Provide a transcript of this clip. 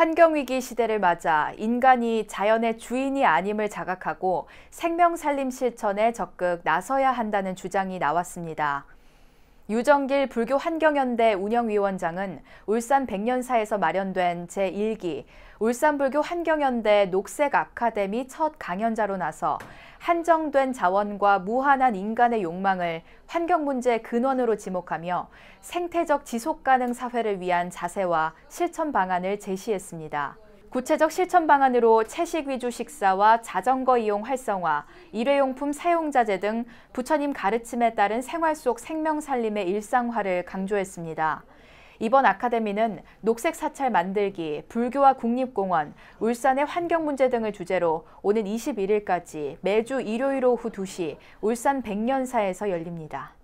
환경위기 시대를 맞아 인간이 자연의 주인이 아님을 자각하고 생명살림 실천에 적극 나서야 한다는 주장이 나왔습니다. 유정길 불교 환경연대 운영위원장은 울산 백년사에서 마련된 제1기 울산불교 환경연대 녹색 아카데미 첫 강연자로 나서 한정된 자원과 무한한 인간의 욕망을 환경 문제 근원으로 지목하며 생태적 지속가능 사회를 위한 자세와 실천 방안을 제시했습니다. 구체적 실천 방안으로 채식 위주 식사와 자전거 이용 활성화, 일회용품 사용자재 등 부처님 가르침에 따른 생활 속 생명살림의 일상화를 강조했습니다. 이번 아카데미는 녹색 사찰 만들기, 불교와 국립공원, 울산의 환경 문제 등을 주제로 오는 21일까지 매주 일요일 오후 2시 울산 백년사에서 열립니다.